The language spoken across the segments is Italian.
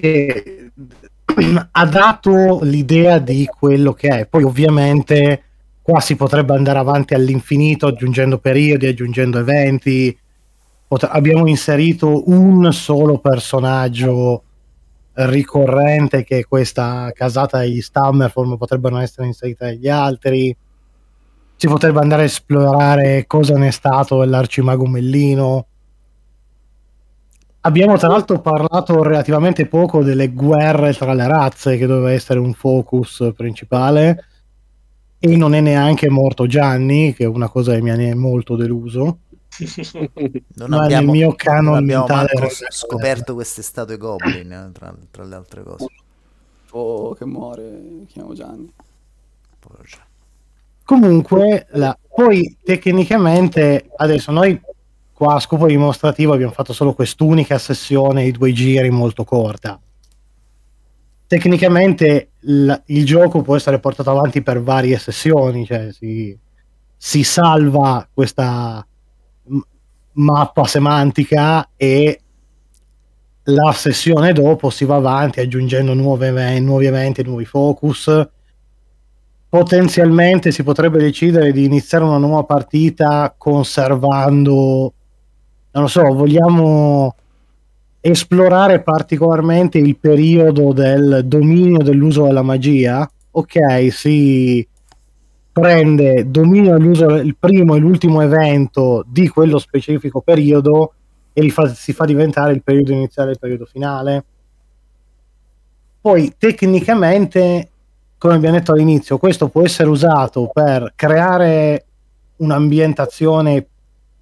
che ha dato l'idea di quello che è. Poi ovviamente qua si potrebbe andare avanti all'infinito aggiungendo periodi, aggiungendo eventi. Pot- abbiamo inserito un solo personaggio ricorrente che è questa casata degli Stammerform potrebbero essere inserite gli altri. Si potrebbe andare a esplorare cosa ne è stato l'arcimago Mellino Abbiamo tra l'altro parlato relativamente poco delle guerre tra le razze, che doveva essere un focus principale, e non è neanche morto Gianni, che è una cosa che mi ha molto deluso. non Ma abbiamo, nel mio canon abbiamo scoperto queste statue Goblin, eh, tra, tra, le altre cose. Oh, che muore, chiamo Gianni. Comunque, la, poi tecnicamente, adesso noi qua a scopo dimostrativo abbiamo fatto solo quest'unica sessione di due giri molto corta. Tecnicamente il, il gioco può essere portato avanti per varie sessioni, cioè si, si salva questa mappa semantica e la sessione dopo si va avanti aggiungendo nuove, nuovi eventi, nuovi focus. Potenzialmente si potrebbe decidere di iniziare una nuova partita conservando non lo so, vogliamo esplorare particolarmente il periodo del dominio dell'uso della magia, ok, si prende dominio dell'uso del primo e l'ultimo evento di quello specifico periodo e fa, si fa diventare il periodo iniziale e il periodo finale. Poi tecnicamente, come abbiamo detto all'inizio, questo può essere usato per creare un'ambientazione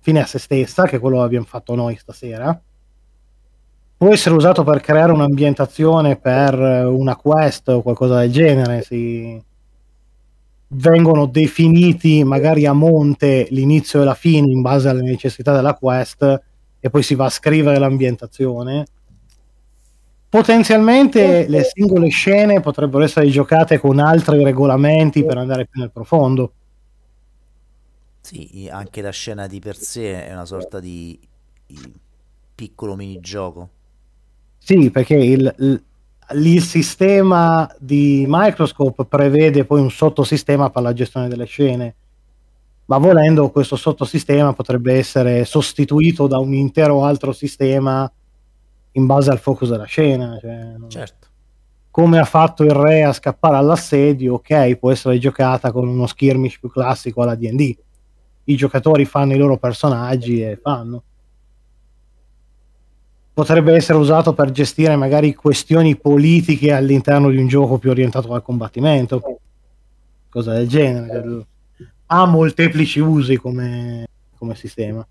fine a se stessa, che è quello che abbiamo fatto noi stasera. Può essere usato per creare un'ambientazione per una quest o qualcosa del genere. Si... Vengono definiti magari a monte l'inizio e la fine in base alle necessità della quest e poi si va a scrivere l'ambientazione. Potenzialmente le singole scene potrebbero essere giocate con altri regolamenti per andare più nel profondo sì, anche la scena di per sé è una sorta di, piccolo minigioco. Sì, perché il, il, il, sistema di Microscope prevede poi un sottosistema per la gestione delle scene, ma volendo questo sottosistema potrebbe essere sostituito da un intero altro sistema in base al focus della scena. Cioè, non... Certo. Come ha fatto il re a scappare all'assedio, ok, può essere giocata con uno skirmish più classico alla DD i giocatori fanno i loro personaggi e fanno. Potrebbe essere usato per gestire magari questioni politiche all'interno di un gioco più orientato al combattimento, cosa del genere. Ha molteplici usi come, come sistema.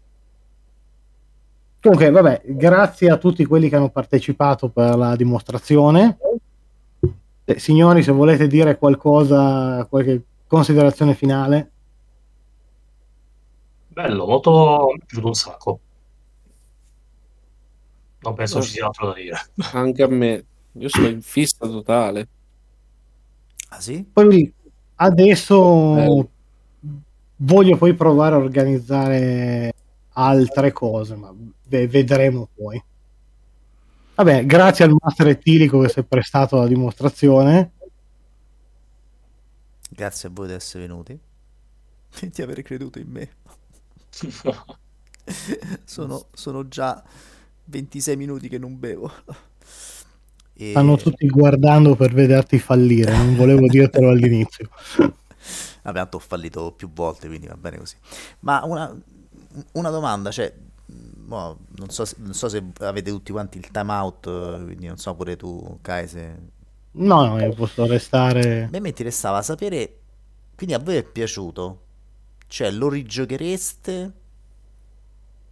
Comunque, vabbè, grazie a tutti quelli che hanno partecipato per la dimostrazione. Eh, signori, se volete dire qualcosa, qualche considerazione finale. Bello, molto... mi è piaciuto un sacco. Non penso ci sia altro da dire. Anche a me. Io sono in fissa totale. Ah sì? Poi adesso Bello. voglio poi provare a organizzare altre cose, ma vedremo poi. Vabbè, grazie al master etilico che si è prestato alla dimostrazione. Grazie a voi di essere venuti e di aver creduto in me. sono, sono, già 26 minuti che non bevo. E... Stanno tutti guardando per vederti fallire, non volevo dirtelo all'inizio. Vabbè, tanto ho fallito più volte, quindi va bene così. Ma una, una domanda, cioè, boh, non, so se, non, so se, avete tutti quanti il time out, quindi non so pure tu, Kai, se... No, no, io posso restare... A me mi interessava sapere, quindi a voi è piaciuto, cioè, lo rigiochereste?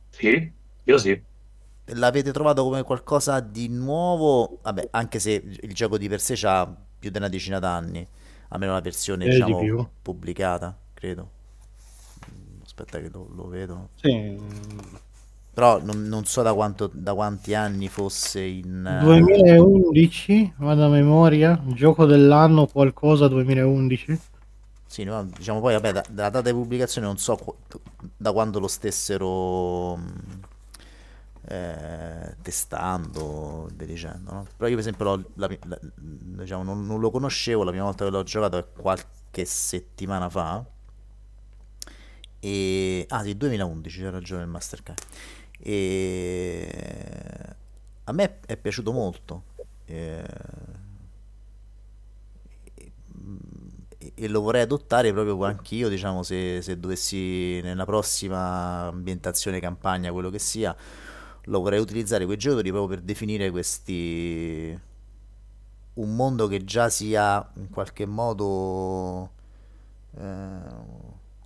Sì, io sì. L'avete trovato come qualcosa di nuovo? Vabbè, anche se il gioco di per sé ha più di una decina d'anni, almeno la versione, eh, diciamo, pubblicata, credo. Aspetta che lo, lo vedo. Sì. Però non, non so da, quanto, da, quanti anni fosse in... 2011, eh, vado a memoria, gioco dell'anno qualcosa 2011. Sì, no, diciamo poi, vabbè, da, dalla data di pubblicazione non so qu- da quando lo stessero mm, eh, testando, dicendo, no? però io per esempio la, la, diciamo, non, non, lo conoscevo, la prima volta che l'ho giocato è qualche settimana fa, e, ah sì, 2011, c'era ragione il Mastercard, e, a me è piaciuto molto. Eh, e lo vorrei adottare proprio anch'io, diciamo, se, se dovessi nella prossima ambientazione, campagna, quello che sia, lo vorrei utilizzare quei giocatori proprio per definire questi un mondo che già sia in qualche modo eh,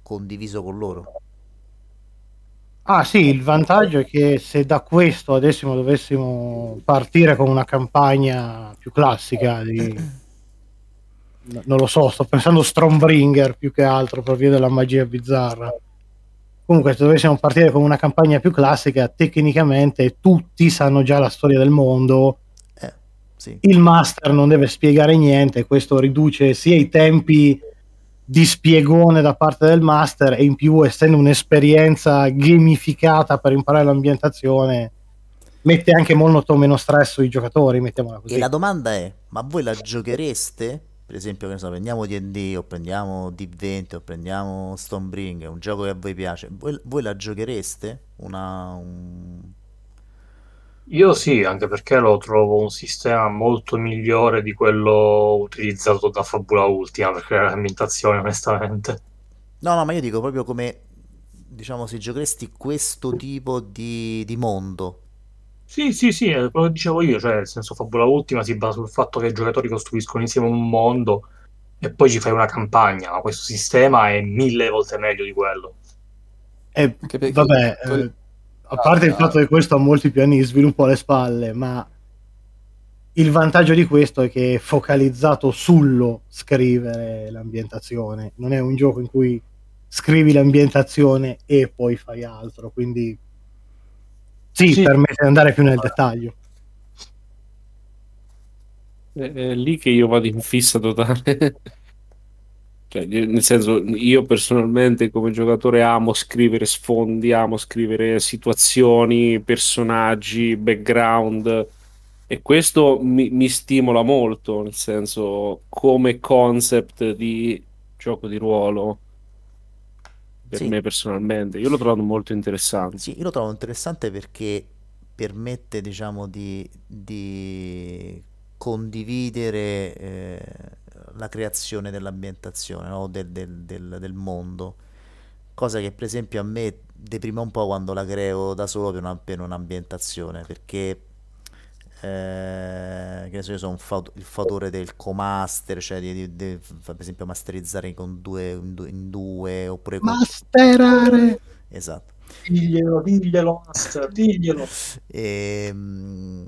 condiviso con loro. Ah sì, il vantaggio è che se da questo adesso dovessimo partire con una campagna più classica di non lo so, sto pensando Strombringer più che altro per via della magia bizzarra. Comunque, se dovessimo partire con una campagna più classica, tecnicamente tutti sanno già la storia del mondo. Eh, sì. Il master non deve spiegare niente, questo riduce sia i tempi di spiegone da parte del master e in più, essendo un'esperienza gamificata per imparare l'ambientazione, mette anche molto meno stress sui giocatori, mettiamola così. E la domanda è, ma voi la giochereste? per esempio che ne so, prendiamo D&D o prendiamo D20 o prendiamo Stonebring un gioco che a voi piace, voi, voi la giochereste? Una, un... Io sì, anche perché lo trovo un sistema molto migliore di quello utilizzato da Fabula Ultima per creare l'ambientazione, onestamente. No, no, ma io dico proprio come, diciamo, se giocheresti questo tipo di, di mondo, sì, sì, sì, è eh, quello che dicevo io, cioè nel senso Fabula Ultima si basa sul fatto che i giocatori costruiscono insieme un mondo e poi ci fai una campagna, ma questo sistema è mille volte meglio di quello. Eh, perché... vabbè, eh, a parte ah, il fatto ah. che questo ha molti più anni di sviluppo alle spalle, ma il vantaggio di questo è che è focalizzato sullo scrivere l'ambientazione, non è un gioco in cui scrivi l'ambientazione e poi fai altro, quindi sì, sì. permette di andare più nel dettaglio. È, è lì che io vado in fissa totale. Cioè, nel senso io personalmente come giocatore amo scrivere sfondi, amo scrivere situazioni, personaggi, background e questo mi, mi stimola molto, nel senso come concept di gioco di ruolo per sì. me personalmente. Io l'ho trovato molto interessante. Sì, io lo trovo interessante perché permette, diciamo, di, di condividere eh, la creazione dell'ambientazione, no? del, del, del, del, mondo. Cosa che per esempio a me deprime un po' quando la creo da solo per, una, per un'ambientazione, perché eh, che so, so faut- il fautore del comaster, cioè di, di, di, per esempio masterizzare con due, in, due, in due oppure con... masterare. Esatto. Diglielo, diglielo, master, diglielo. E, ehm,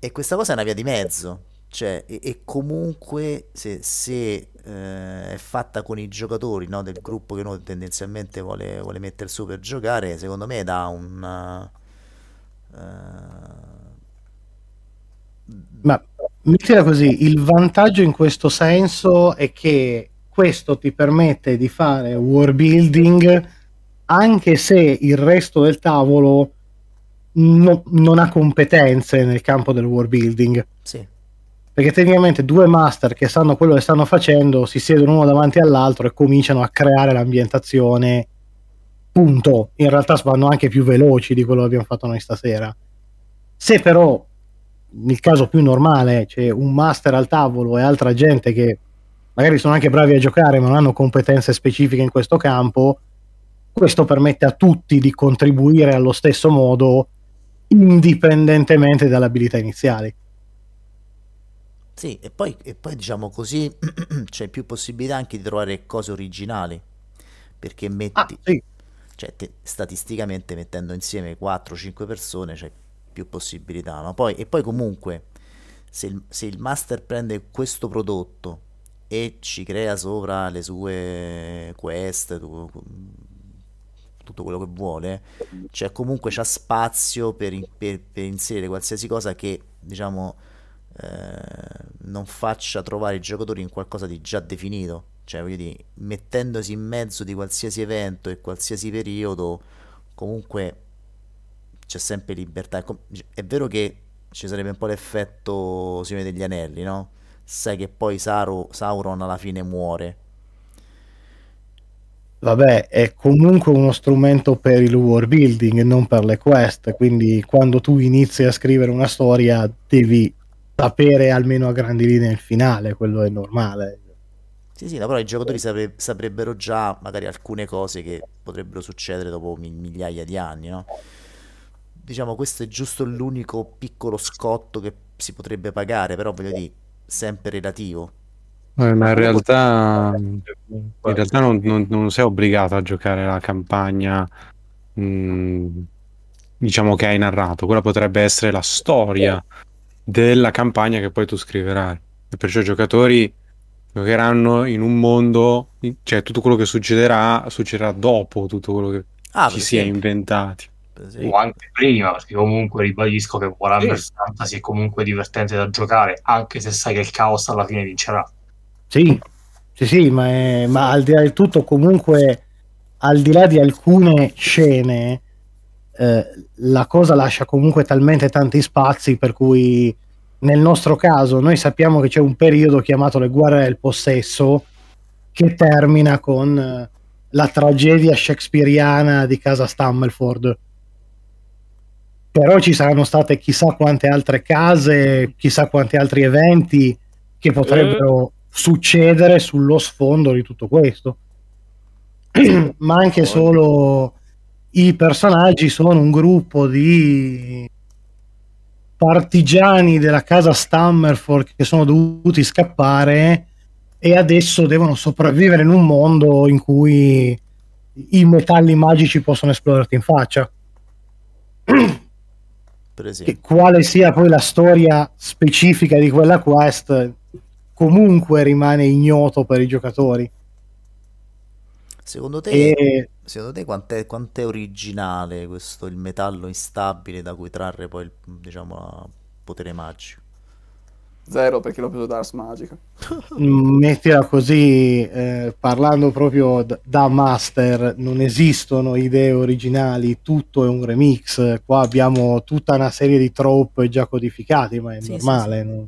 e, questa cosa è una via di mezzo. Cioè, e, e comunque se, se eh, è fatta con i giocatori no, del gruppo che uno tendenzialmente vuole, vuole mettere su per giocare, secondo me dà un... Uh, ma mettila così, il vantaggio in questo senso è che questo ti permette di fare war building anche se il resto del tavolo no, non ha competenze nel campo del war building. Sì. Perché tecnicamente due master che sanno quello che stanno facendo si siedono uno davanti all'altro e cominciano a creare l'ambientazione. Punto. In realtà vanno anche più veloci di quello che abbiamo fatto noi stasera. Se però nel caso più normale c'è un master al tavolo e altra gente che magari sono anche bravi a giocare ma non hanno competenze specifiche in questo campo, questo permette a tutti di contribuire allo stesso modo indipendentemente dalle abilità iniziali. Sì, e poi, e poi diciamo così c'è più possibilità anche di trovare cose originali, perché ah, metti, ah, sì. cioè, te, statisticamente mettendo insieme 4-5 persone, cioè, più possibilità. Ma Poi, e poi comunque, se il, se il master prende questo prodotto e ci crea sopra le sue quest, tu, tutto quello che vuole, cioè comunque c'è spazio per, per, per, inserire qualsiasi cosa che diciamo eh, non faccia trovare i giocatori in qualcosa di già definito. Cioè, voglio dire, mettendosi in mezzo di qualsiasi evento e qualsiasi periodo, comunque c'è sempre libertà. È vero che ci sarebbe un po' l'effetto Sione degli Anelli, no? Sai che poi Saru, Sauron alla fine muore. Vabbè, è comunque uno strumento per il world building e non per le quest, quindi quando tu inizi a scrivere una storia devi sapere almeno a grandi linee il finale, quello è normale. Sì, sì, no, però i giocatori sapre- saprebbero già magari alcune cose che potrebbero succedere dopo mi- migliaia di anni, no? diciamo questo è giusto l'unico piccolo scotto che si potrebbe pagare, però voglio dire, sempre relativo. Eh, ma in realtà, in realtà non, non, non, sei obbligato a giocare la campagna, mh, mm, diciamo che hai narrato, quella potrebbe essere la storia della campagna che poi tu scriverai. E perciò i giocatori giocheranno in un mondo, cioè tutto quello che succederà, succederà dopo tutto quello che ah, ci si è inventati esempio. o anche prima, perché comunque ribadisco che Warhammer sì. Fantasy è comunque divertente da giocare, anche se sai che il caos alla fine vincerà. Sì, sì, sì, ma, è, ma al di là di tutto, comunque, al di là di alcune scene, eh, la cosa lascia comunque talmente tanti spazi per cui nel nostro caso noi sappiamo che c'è un periodo chiamato le guerre del possesso che termina con eh, la tragedia shakespeariana di casa Stammelford però ci saranno state chissà quante altre case, chissà quanti altri eventi che potrebbero eh. succedere sullo sfondo di tutto questo. Ma anche solo i personaggi sono un gruppo di partigiani della casa Stammerford che sono dovuti scappare e adesso devono sopravvivere in un mondo in cui i metalli magici possono esploderti in faccia. per esempio. Che quale sia poi la storia specifica di quella quest, comunque rimane ignoto per i giocatori. Secondo te, e... secondo te quant'è, quant'è originale questo il metallo instabile da cui trarre poi il diciamo, potere magico? Zero perché l'ho preso da Ars Magica. Mm, mettila così, eh, parlando proprio da master, non esistono idee originali, tutto è un remix. Qua abbiamo tutta una serie di trope già codificati, ma è sì, normale. Sì, sì. No?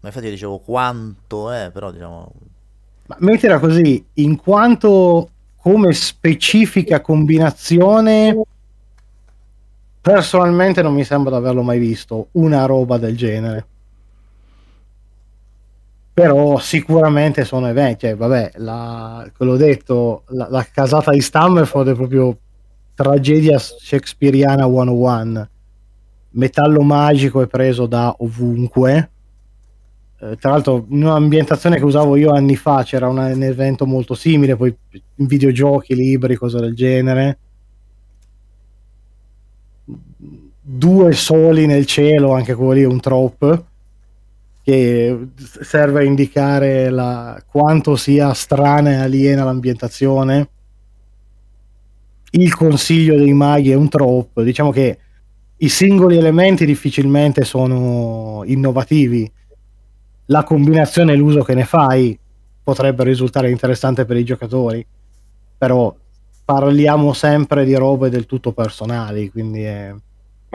Ma infatti dicevo quanto è, però diciamo... Ma mettila così, in quanto come specifica combinazione personalmente non mi sembra di averlo mai visto una roba del genere però sicuramente sono eventi, cioè, vabbè, la, l'ho detto, la, la, casata di Stamford è proprio tragedia shakespeariana 101, metallo magico è preso da ovunque, eh, tra l'altro in un'ambientazione che usavo io anni fa c'era una, un evento molto simile, poi in videogiochi, libri, cose del genere, due soli nel cielo, anche quello lì è un trop che serve a indicare la, quanto sia strana e aliena l'ambientazione. Il consiglio dei maghi è un troppo. diciamo che i singoli elementi difficilmente sono innovativi. La combinazione e l'uso che ne fai potrebbero risultare interessante per i giocatori, però parliamo sempre di robe del tutto personali, quindi è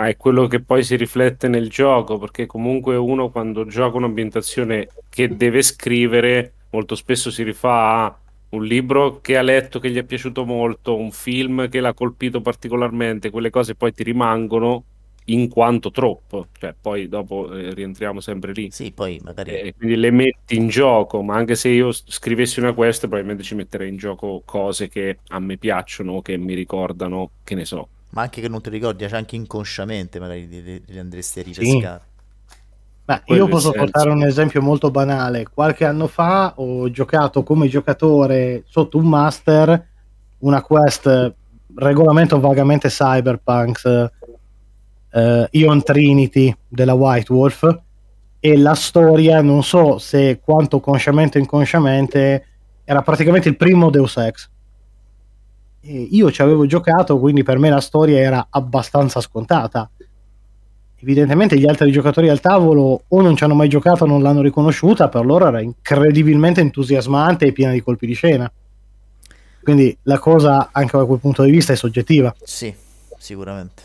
ma è quello che poi si riflette nel gioco, perché comunque uno quando gioca un'ambientazione che deve scrivere, molto spesso si rifà a un libro che ha letto che gli è piaciuto molto, un film che l'ha colpito particolarmente, quelle cose poi ti rimangono in quanto troppo, cioè poi dopo eh, rientriamo sempre lì. Sì, poi magari... Eh, quindi le metti in gioco, ma anche se io scrivessi una quest probabilmente ci metterei in gioco cose che a me piacciono, che mi ricordano, che ne so, ma anche che non ti ricordi, cioè anche inconsciamente magari li andresti a ripescare. Sì. Beh, io posso certo. portare un esempio molto banale. Qualche anno fa ho giocato come giocatore sotto un master una quest regolamento vagamente cyberpunk eh, Ion Trinity della White Wolf e la storia non so se quanto consciamente o inconsciamente era praticamente il primo Deus Ex e io ci avevo giocato, quindi per me la storia era abbastanza scontata. Evidentemente gli altri giocatori al tavolo o non ci hanno mai giocato o non l'hanno riconosciuta, per loro era incredibilmente entusiasmante e piena di colpi di scena. Quindi la cosa, anche da quel punto di vista, è soggettiva. Sì, sicuramente.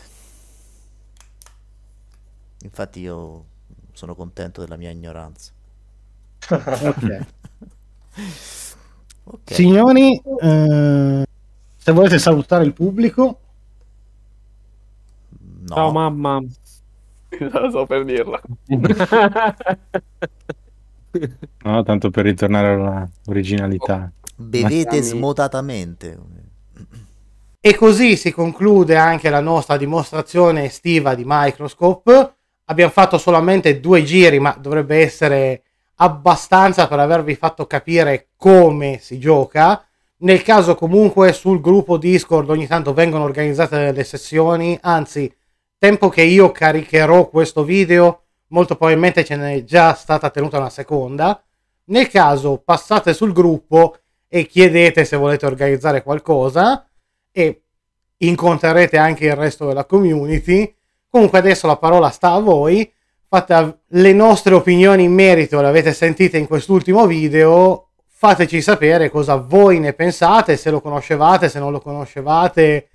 Infatti io sono contento della mia ignoranza. okay. okay. Signori, eh, se volete salutare il pubblico. No. Ciao mamma. Non so per dirla. no, tanto per ritornare all'originalità. Bevete smodatamente E così si conclude anche la nostra dimostrazione estiva di Microscope. Abbiamo fatto solamente due giri, ma dovrebbe essere abbastanza per avervi fatto capire come si gioca. Nel caso comunque sul gruppo Discord ogni tanto vengono organizzate delle sessioni, anzi, tempo che io caricherò questo video, molto probabilmente ce n'è già stata tenuta una seconda. Nel caso passate sul gruppo e chiedete se volete organizzare qualcosa e incontrerete anche il resto della community. Comunque adesso la parola sta a voi. Fate le nostre opinioni in merito, le avete sentite in quest'ultimo video fateci sapere cosa voi ne pensate, se lo conoscevate, se non lo conoscevate,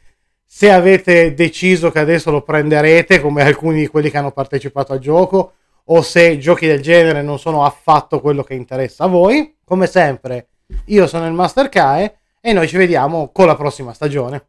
se avete deciso che adesso lo prenderete come alcuni di quelli che hanno partecipato al gioco o se giochi del genere non sono affatto quello che interessa a voi. Come sempre, io sono il Master Kae e noi ci vediamo con la prossima stagione.